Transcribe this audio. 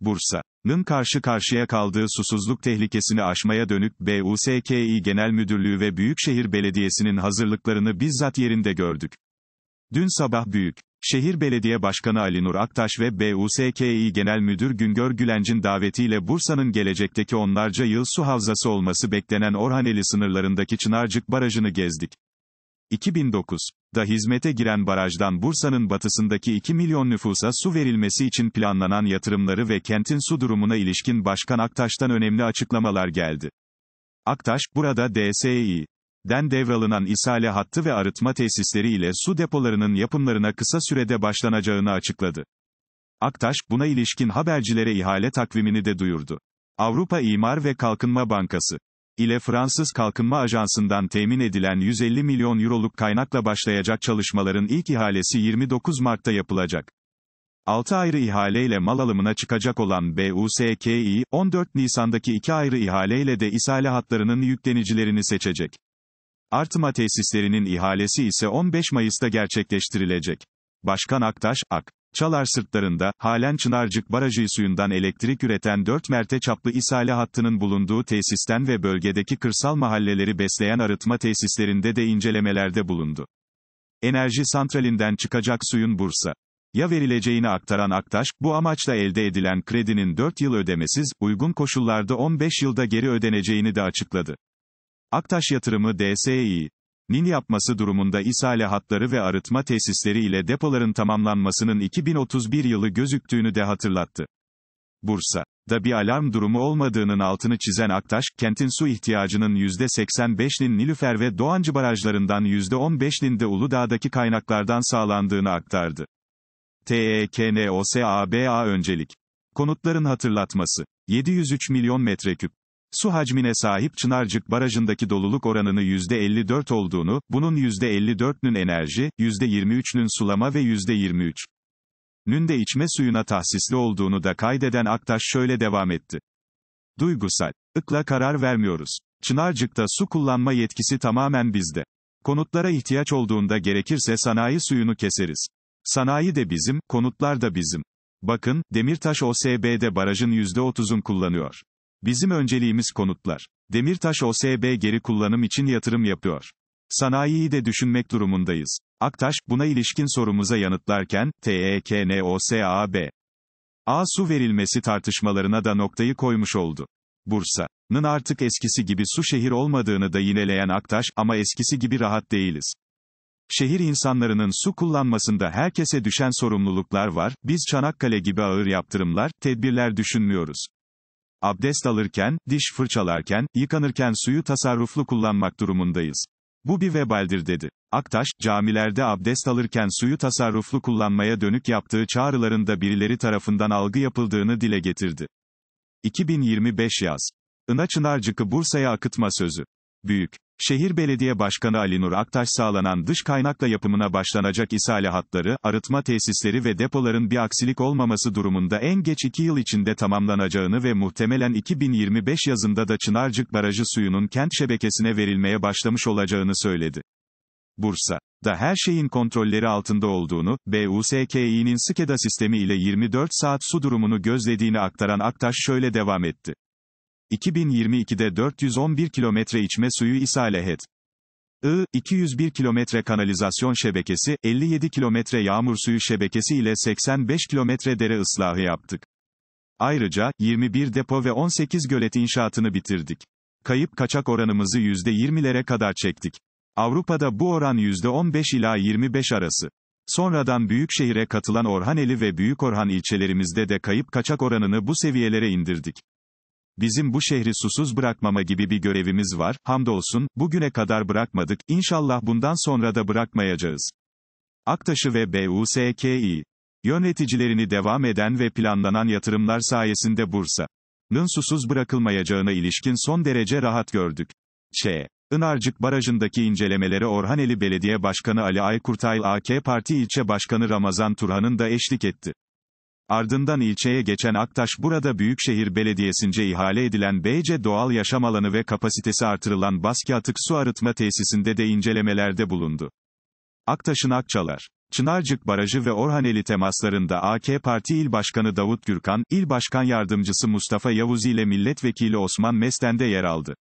Bursa'nın karşı karşıya kaldığı susuzluk tehlikesini aşmaya dönük BUSKİ Genel Müdürlüğü ve Büyükşehir Belediyesi'nin hazırlıklarını bizzat yerinde gördük. Dün sabah Büyük Şehir Belediye Başkanı Ali Nur Aktaş ve BUSKİ Genel Müdür Güngör Gülenc'in davetiyle Bursa'nın gelecekteki onlarca yıl su havzası olması beklenen Orhaneli sınırlarındaki Çınarcık Barajı'nı gezdik. 2009'da hizmete giren barajdan Bursa'nın batısındaki 2 milyon nüfusa su verilmesi için planlanan yatırımları ve kentin su durumuna ilişkin Başkan Aktaş'tan önemli açıklamalar geldi. Aktaş, burada DSİ, den devralınan isale hattı ve arıtma tesisleri ile su depolarının yapımlarına kısa sürede başlanacağını açıkladı. Aktaş, buna ilişkin habercilere ihale takvimini de duyurdu. Avrupa İmar ve Kalkınma Bankası ile Fransız Kalkınma Ajansı'ndan temin edilen 150 milyon euroluk kaynakla başlayacak çalışmaların ilk ihalesi 29 Mart'ta yapılacak. 6 ayrı ihaleyle mal alımına çıkacak olan BUSKİ, 14 Nisan'daki 2 ayrı ihaleyle de ishale hatlarının yüklenicilerini seçecek. Artma tesislerinin ihalesi ise 15 Mayıs'ta gerçekleştirilecek. Başkan Aktaş, AK. Çalar sırtlarında, halen Çınarcık Barajı suyundan elektrik üreten 4 merte çaplı isale hattının bulunduğu tesisten ve bölgedeki kırsal mahalleleri besleyen arıtma tesislerinde de incelemelerde bulundu. Enerji santralinden çıkacak suyun Bursa ya verileceğini aktaran Aktaş, bu amaçla elde edilen kredinin 4 yıl ödemesiz, uygun koşullarda 15 yılda geri ödeneceğini de açıkladı. Aktaş Yatırımı DSEİ nin yapması durumunda isale hatları ve arıtma tesisleri ile depoların tamamlanmasının 2031 yılı gözüktüğünü de hatırlattı. Bursa da bir alarm durumu olmadığının altını çizen Aktaş, kentin su ihtiyacının %85'nin Nilüfer ve Doğancı barajlarından %15'nin de Uludağ'daki kaynaklardan sağlandığını aktardı. TEKNOSABA öncelik. Konutların hatırlatması. 703 milyon metreküp. Su hacmine sahip Çınarcık Barajı'ndaki doluluk oranını %54 olduğunu, bunun %54'nün enerji, %23'nün sulama ve %23 nün de içme suyuna tahsisli olduğunu da kaydeden Aktaş şöyle devam etti. Duygusal. ıkla karar vermiyoruz. Çınarcık'ta su kullanma yetkisi tamamen bizde. Konutlara ihtiyaç olduğunda gerekirse sanayi suyunu keseriz. Sanayi de bizim, konutlar da bizim. Bakın, Demirtaş OSB'de barajın %30'un kullanıyor. Bizim önceliğimiz konutlar. Demirtaş OSB geri kullanım için yatırım yapıyor. Sanayiyi de düşünmek durumundayız. Aktaş, buna ilişkin sorumuza yanıtlarken, TEKNOSAB. A su verilmesi tartışmalarına da noktayı koymuş oldu. Bursa'nın artık eskisi gibi su şehir olmadığını da yineleyen Aktaş, ama eskisi gibi rahat değiliz. Şehir insanlarının su kullanmasında herkese düşen sorumluluklar var, biz Çanakkale gibi ağır yaptırımlar, tedbirler düşünmüyoruz. Abdest alırken, diş fırçalarken, yıkanırken suyu tasarruflu kullanmak durumundayız. Bu bir vebaldir dedi. Aktaş, camilerde abdest alırken suyu tasarruflu kullanmaya dönük yaptığı çağrılarında birileri tarafından algı yapıldığını dile getirdi. 2025 yaz. Ina Çınarcık'ı Bursa'ya akıtma sözü. Büyük. Şehir Belediye Başkanı Ali Nur Aktaş sağlanan dış kaynakla yapımına başlanacak isale hatları, arıtma tesisleri ve depoların bir aksilik olmaması durumunda en geç 2 yıl içinde tamamlanacağını ve muhtemelen 2025 yazında da Çınarcık Barajı suyunun kent şebekesine verilmeye başlamış olacağını söyledi. Bursa da her şeyin kontrolleri altında olduğunu, BUSKİ'nin SKEDA sistemi ile 24 saat su durumunu gözlediğini aktaran Aktaş şöyle devam etti. 2022'de 411 kilometre içme suyu isalehet. I, 201 kilometre kanalizasyon şebekesi, 57 kilometre yağmur suyu şebekesi ile 85 kilometre dere ıslahı yaptık. Ayrıca, 21 depo ve 18 gölet inşaatını bitirdik. Kayıp kaçak oranımızı %20'lere kadar çektik. Avrupa'da bu oran %15 ila 25 arası. Sonradan Büyükşehir'e katılan Orhaneli ve Büyük Orhan ilçelerimizde de kayıp kaçak oranını bu seviyelere indirdik. Bizim bu şehri susuz bırakmama gibi bir görevimiz var, hamdolsun, bugüne kadar bırakmadık, İnşallah bundan sonra da bırakmayacağız. Aktaş'ı ve BUSKİ yöneticilerini devam eden ve planlanan yatırımlar sayesinde Bursa'nın susuz bırakılmayacağına ilişkin son derece rahat gördük. Ç. Inarcık Barajı'ndaki incelemelere Orhaneli Belediye Başkanı Ali Aykurtay AK Parti İlçe Başkanı Ramazan Turhan'ın da eşlik etti. Ardından ilçeye geçen Aktaş burada Büyükşehir Belediyesi'nce ihale edilen BC doğal yaşam alanı ve kapasitesi artırılan Baski Atık Su Arıtma Tesisinde de incelemelerde bulundu. Aktaş'ın Akçalar, Çınarcık Barajı ve Orhaneli temaslarında AK Parti İl Başkanı Davut Gürkan, İl Başkan Yardımcısı Mustafa Yavuz ile Milletvekili Osman Mesten'de yer aldı.